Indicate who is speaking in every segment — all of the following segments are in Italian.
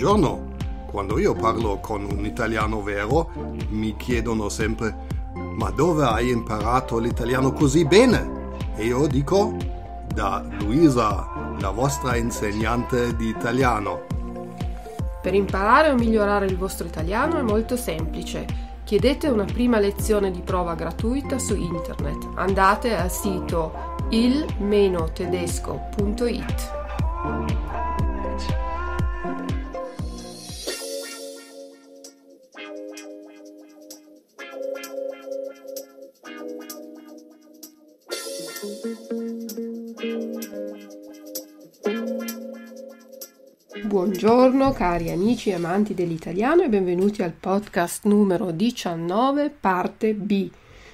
Speaker 1: giorno, quando io parlo con un italiano vero, mi chiedono sempre ma dove hai imparato l'italiano così bene? E io dico da Luisa, la vostra insegnante di italiano.
Speaker 2: Per imparare o migliorare il vostro italiano è molto semplice. Chiedete una prima lezione di prova gratuita su internet. Andate al sito il-tedesco.it. cari amici e amanti dell'italiano e benvenuti al podcast numero 19 parte B.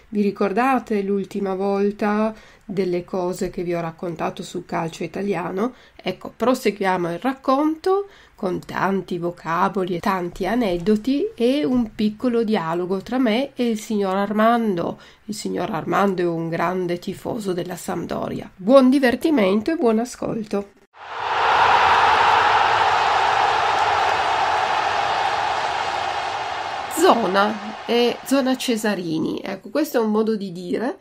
Speaker 2: Vi ricordate l'ultima volta delle cose che vi ho raccontato sul calcio italiano? Ecco, proseguiamo il racconto con tanti vocaboli e tanti aneddoti e un piccolo dialogo tra me e il signor Armando. Il signor Armando è un grande tifoso della Sampdoria. Buon divertimento e buon ascolto. zona è zona Cesarini, ecco questo è un modo di dire,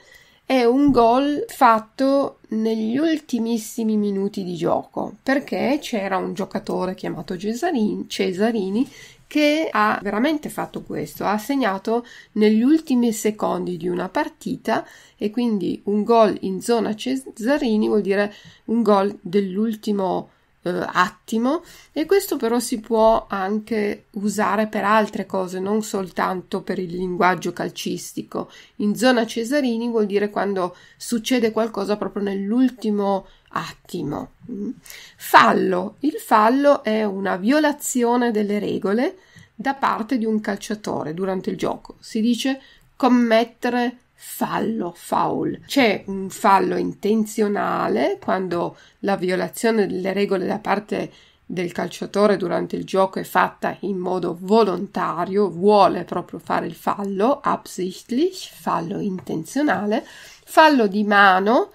Speaker 2: è un gol fatto negli ultimissimi minuti di gioco perché c'era un giocatore chiamato Cesarini, Cesarini che ha veramente fatto questo, ha segnato negli ultimi secondi di una partita e quindi un gol in zona Cesarini vuol dire un gol dell'ultimo minuto eh, attimo e questo però si può anche usare per altre cose, non soltanto per il linguaggio calcistico. In zona Cesarini vuol dire quando succede qualcosa proprio nell'ultimo attimo. Mm. Fallo. Il fallo è una violazione delle regole da parte di un calciatore durante il gioco. Si dice commettere fallo, foul. C'è un fallo intenzionale quando la violazione delle regole da parte del calciatore durante il gioco è fatta in modo volontario, vuole proprio fare il fallo, absichtlich, fallo intenzionale, fallo di mano,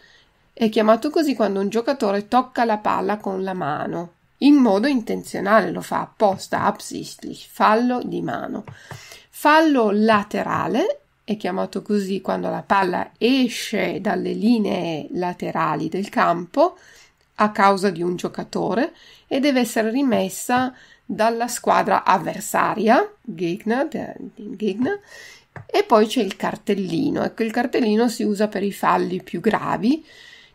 Speaker 2: è chiamato così quando un giocatore tocca la palla con la mano, in modo intenzionale, lo fa apposta, absichtlich, fallo di mano. Fallo laterale è chiamato così quando la palla esce dalle linee laterali del campo a causa di un giocatore e deve essere rimessa dalla squadra avversaria, Gegner, e poi c'è il cartellino. Ecco, il cartellino si usa per i falli più gravi.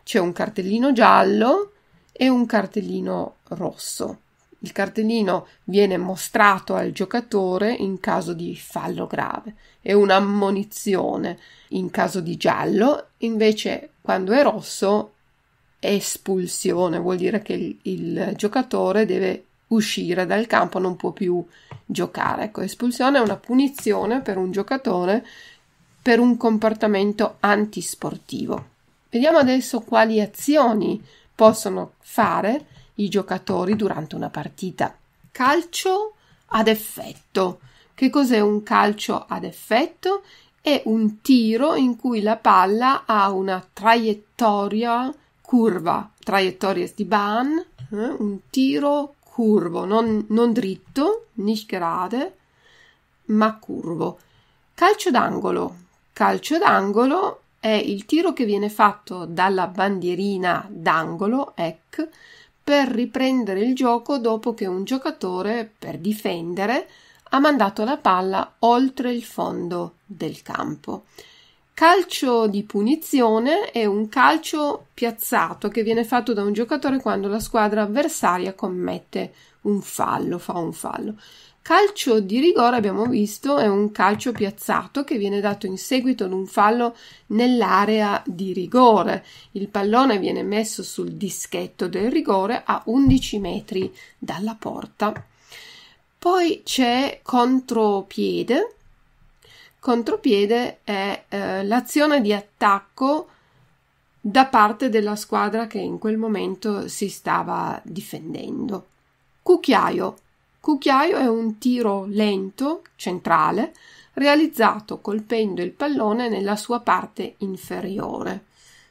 Speaker 2: C'è un cartellino giallo e un cartellino rosso. Il cartellino viene mostrato al giocatore in caso di fallo grave e un'ammonizione in caso di giallo, invece quando è rosso è espulsione, vuol dire che il, il giocatore deve uscire dal campo, non può più giocare. Ecco, espulsione è una punizione per un giocatore per un comportamento antisportivo. Vediamo adesso quali azioni possono fare i giocatori durante una partita. Calcio ad effetto. Che cos'è un calcio ad effetto? È un tiro in cui la palla ha una traiettoria curva, traiettoria di Bahn, eh? un tiro curvo, non, non dritto, nicht gerade, ma curvo. Calcio d'angolo. Calcio d'angolo è il tiro che viene fatto dalla bandierina d'angolo, ec, per riprendere il gioco dopo che un giocatore, per difendere, ha mandato la palla oltre il fondo del campo. Calcio di punizione è un calcio piazzato che viene fatto da un giocatore quando la squadra avversaria commette un fallo, fa un fallo. Calcio di rigore, abbiamo visto, è un calcio piazzato che viene dato in seguito ad un fallo nell'area di rigore. Il pallone viene messo sul dischetto del rigore a 11 metri dalla porta. Poi c'è contropiede. Contropiede è eh, l'azione di attacco da parte della squadra che in quel momento si stava difendendo. Cucchiaio Cucchiaio è un tiro lento, centrale, realizzato colpendo il pallone nella sua parte inferiore.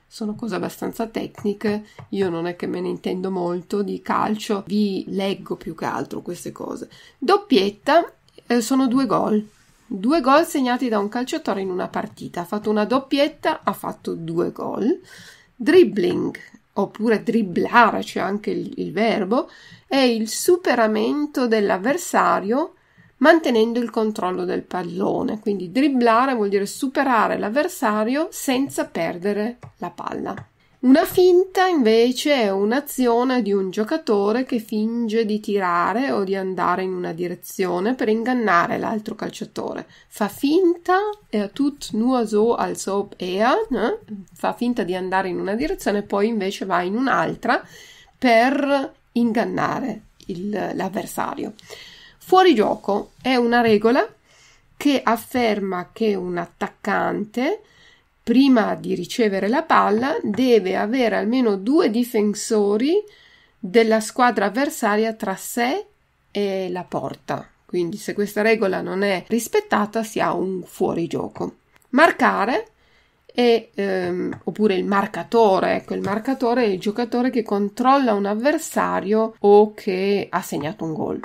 Speaker 2: Sono cose abbastanza tecniche, io non è che me ne intendo molto di calcio, vi leggo più che altro queste cose. Doppietta eh, sono due gol, due gol segnati da un calciatore in una partita, ha fatto una doppietta, ha fatto due gol. Dribbling oppure dribblare, c'è cioè anche il, il verbo, è il superamento dell'avversario mantenendo il controllo del pallone. Quindi dribblare vuol dire superare l'avversario senza perdere la palla. Una finta invece è un'azione di un giocatore che finge di tirare o di andare in una direzione per ingannare l'altro calciatore. Fa finta, e eh, er tut nur so als ob er, eh? fa finta di andare in una direzione e poi invece va in un'altra per ingannare il, l'avversario. Fuori gioco è una regola che afferma che un attaccante prima di ricevere la palla deve avere almeno due difensori della squadra avversaria tra sé e la porta. Quindi se questa regola non è rispettata si ha un fuorigioco. Marcare e, ehm, oppure il marcatore, ecco il marcatore è il giocatore che controlla un avversario o che ha segnato un gol.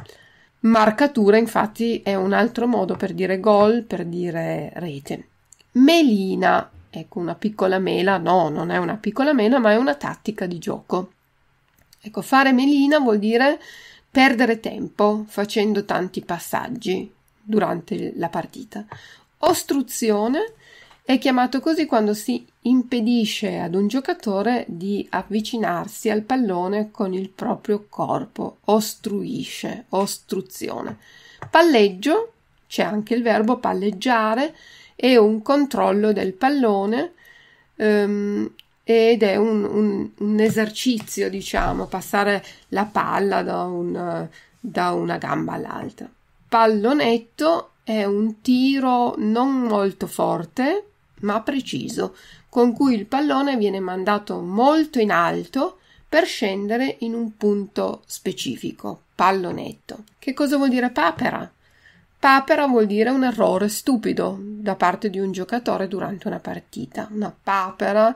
Speaker 2: Marcatura infatti è un altro modo per dire gol, per dire rete. Melina Ecco, una piccola mela, no, non è una piccola mela, ma è una tattica di gioco. Ecco, fare melina vuol dire perdere tempo facendo tanti passaggi durante la partita. Ostruzione è chiamato così quando si impedisce ad un giocatore di avvicinarsi al pallone con il proprio corpo. Ostruisce, ostruzione. Palleggio, c'è anche il verbo palleggiare, è un controllo del pallone ehm, ed è un, un, un, esercizio, diciamo, passare la palla da, un, da una gamba all'altra. Pallonetto è un tiro non molto forte, ma preciso, con cui il pallone viene mandato molto in alto per scendere in un punto specifico, pallonetto. Che cosa vuol dire papera? Papera vuol dire un errore stupido da parte di un giocatore durante una partita. Una papera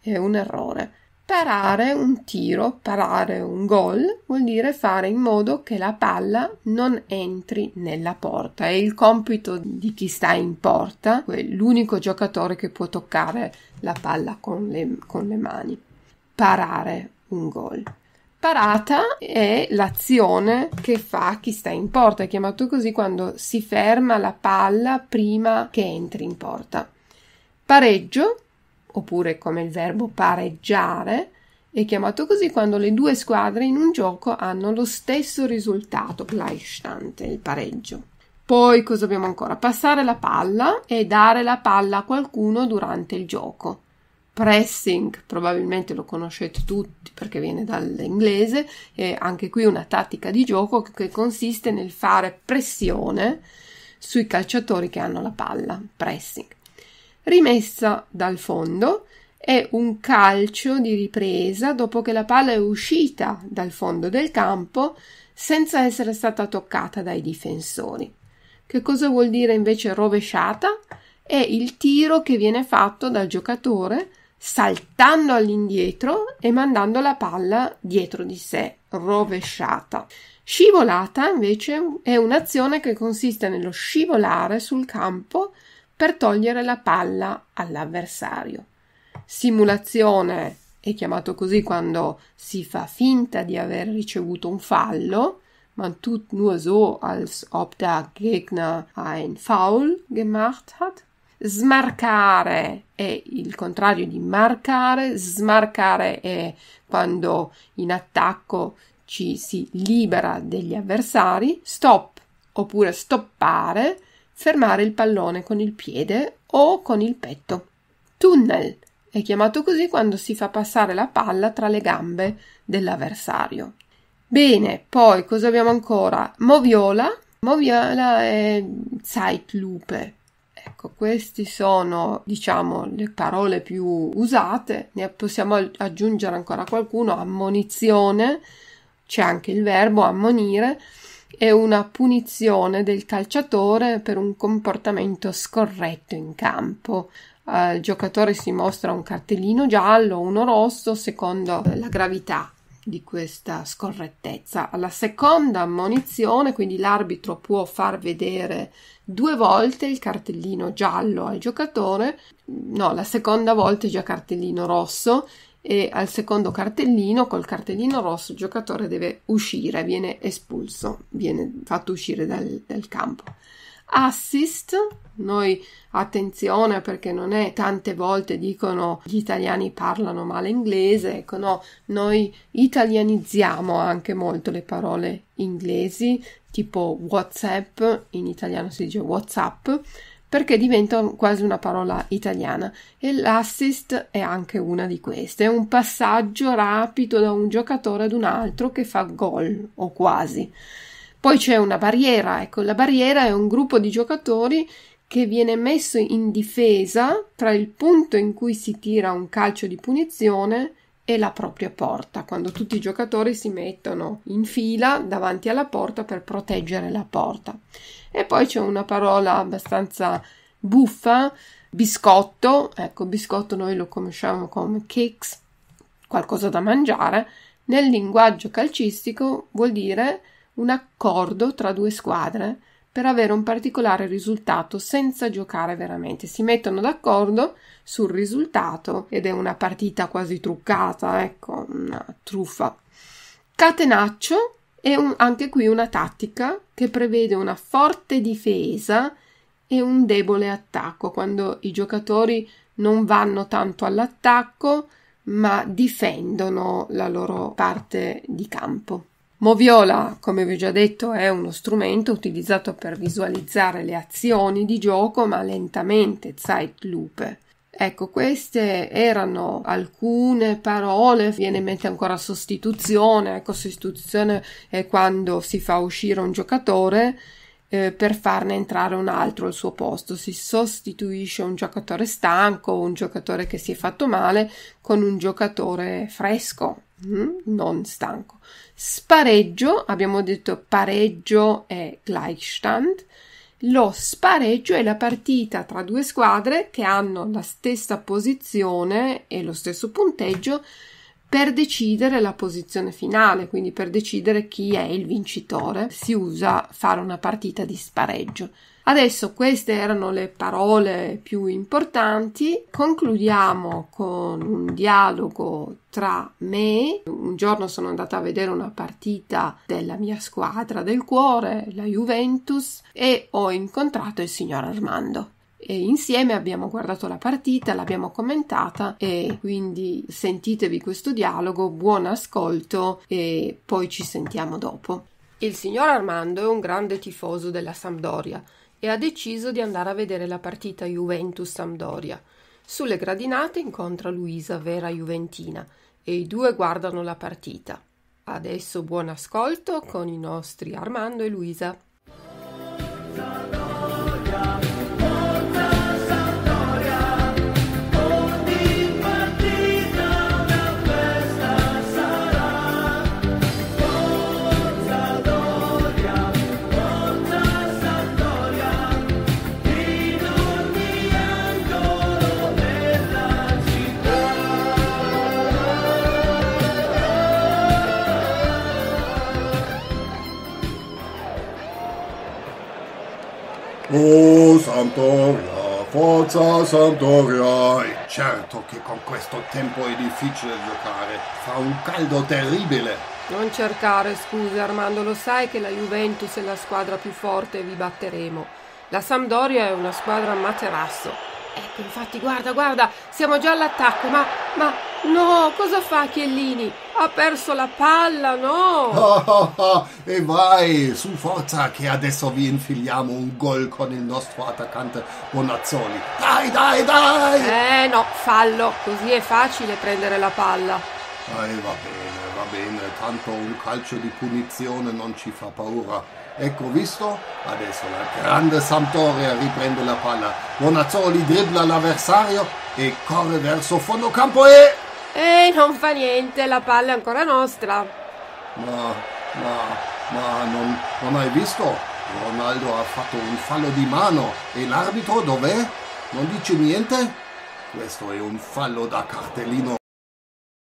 Speaker 2: è un errore. Parare un tiro, parare un gol vuol dire fare in modo che la palla non entri nella porta. È il compito di chi sta in porta, l'unico giocatore che può toccare la palla con le, con le mani. Parare un gol parata è l'azione che fa chi sta in porta, è chiamato così quando si ferma la palla prima che entri in porta. Pareggio, oppure come il verbo pareggiare, è chiamato così quando le due squadre in un gioco hanno lo stesso risultato, Gleichstand, il pareggio. Poi cosa abbiamo ancora? Passare la palla e dare la palla a qualcuno durante il gioco pressing, probabilmente lo conoscete tutti perché viene dall'inglese, e anche qui una tattica di gioco che consiste nel fare pressione sui calciatori che hanno la palla, pressing. Rimessa dal fondo è un calcio di ripresa dopo che la palla è uscita dal fondo del campo senza essere stata toccata dai difensori. Che cosa vuol dire invece rovesciata? È il tiro che viene fatto dal giocatore saltando all'indietro e mandando la palla dietro di sé, rovesciata. Scivolata invece è un'azione che consiste nello scivolare sul campo per togliere la palla all'avversario. Simulazione è chiamato così quando si fa finta di aver ricevuto un fallo, ma tut nur so, als ob der Gegner ein Foul gemacht hat. Smarcare è il contrario di marcare, smarcare è quando in attacco ci si libera degli avversari, stop oppure stoppare, fermare il pallone con il piede o con il petto. Tunnel è chiamato così quando si fa passare la palla tra le gambe dell'avversario. Bene, poi cosa abbiamo ancora? Moviola, Moviola è Zeitlupe, Ecco, queste sono, diciamo, le parole più usate, ne possiamo aggiungere ancora qualcuno, ammonizione, c'è anche il verbo ammonire, è una punizione del calciatore per un comportamento scorretto in campo. Eh, il giocatore si mostra un cartellino giallo, uno rosso, secondo la gravità di questa scorrettezza. Alla seconda ammonizione, quindi l'arbitro può far vedere due volte il cartellino giallo al giocatore, no, la seconda volta è già cartellino rosso e al secondo cartellino, col cartellino rosso, il giocatore deve uscire, viene espulso, viene fatto uscire dal, dal campo assist. Noi attenzione perché non è tante volte dicono gli italiani parlano male inglese, ecco no, noi italianizziamo anche molto le parole inglesi, tipo WhatsApp, in italiano si dice WhatsApp, perché diventa quasi una parola italiana e l'assist è anche una di queste, è un passaggio rapido da un giocatore ad un altro che fa gol o quasi. Poi c'è una barriera, ecco, la barriera è un gruppo di giocatori che viene messo in difesa tra il punto in cui si tira un calcio di punizione e la propria porta, quando tutti i giocatori si mettono in fila davanti alla porta per proteggere la porta. E poi c'è una parola abbastanza buffa, biscotto, ecco, biscotto noi lo conosciamo come cakes, qualcosa da mangiare, nel linguaggio calcistico vuol dire un accordo tra due squadre per avere un particolare risultato senza giocare veramente. Si mettono d'accordo sul risultato ed è una partita quasi truccata, ecco, una truffa. Catenaccio è un, anche qui una tattica che prevede una forte difesa e un debole attacco, quando i giocatori non vanno tanto all'attacco ma difendono la loro parte di campo. Moviola, come vi ho già detto, è uno strumento utilizzato per visualizzare le azioni di gioco, ma lentamente, Zeitlupe. Ecco, queste erano alcune parole, viene in mente ancora sostituzione, ecco, sostituzione è quando si fa uscire un giocatore eh, per farne entrare un altro al suo posto. Si sostituisce un giocatore stanco, un giocatore che si è fatto male, con un giocatore fresco, mm, non stanco. Spareggio, abbiamo detto pareggio e Gleichstand. Lo spareggio è la partita tra due squadre che hanno la stessa posizione e lo stesso punteggio per decidere la posizione finale, quindi per decidere chi è il vincitore, si usa fare una partita di spareggio. Adesso queste erano le parole più importanti. Concludiamo con un dialogo tra me. Un giorno sono andata a vedere una partita della mia squadra del cuore, la Juventus, e ho incontrato il signor Armando e insieme abbiamo guardato la partita, l'abbiamo commentata e quindi sentitevi questo dialogo, buon ascolto e poi ci sentiamo dopo. Il signor Armando è un grande tifoso della Sampdoria e ha deciso di andare a vedere la partita Juventus-Sampdoria. Sulle gradinate incontra Luisa, vera juventina, e i due guardano la partita. Adesso buon ascolto con i nostri Armando e Luisa.
Speaker 1: Oh Santoria, forza Santoria! E certo che con questo tempo è difficile giocare, fa un caldo terribile.
Speaker 2: Non cercare scuse Armando, lo sai che la Juventus è la squadra più forte e vi batteremo. La Sampdoria è una squadra a materasso. Ecco, infatti, guarda, guarda, siamo già all'attacco, ma, ma, No, cosa fa Chiellini? Ha perso la palla, no? Oh, oh,
Speaker 1: oh. E vai, su forza che adesso vi infiliamo un gol con il nostro attaccante Bonazzoli.
Speaker 2: Dai, dai, dai! Eh no, fallo, così è facile prendere la palla. Eh
Speaker 1: va bene, va bene, tanto un calcio di punizione non ci fa paura. Ecco visto? Adesso la grande Sampdoria riprende la palla. Bonazzoli dribbla l'avversario e corre verso fondo campo e...
Speaker 2: E non fa niente, la palla è ancora nostra.
Speaker 1: Ma, ma, ma non, non hai visto? Ronaldo ha fatto un fallo di mano e l'arbitro dov'è? Non dice niente? Questo è un fallo da cartellino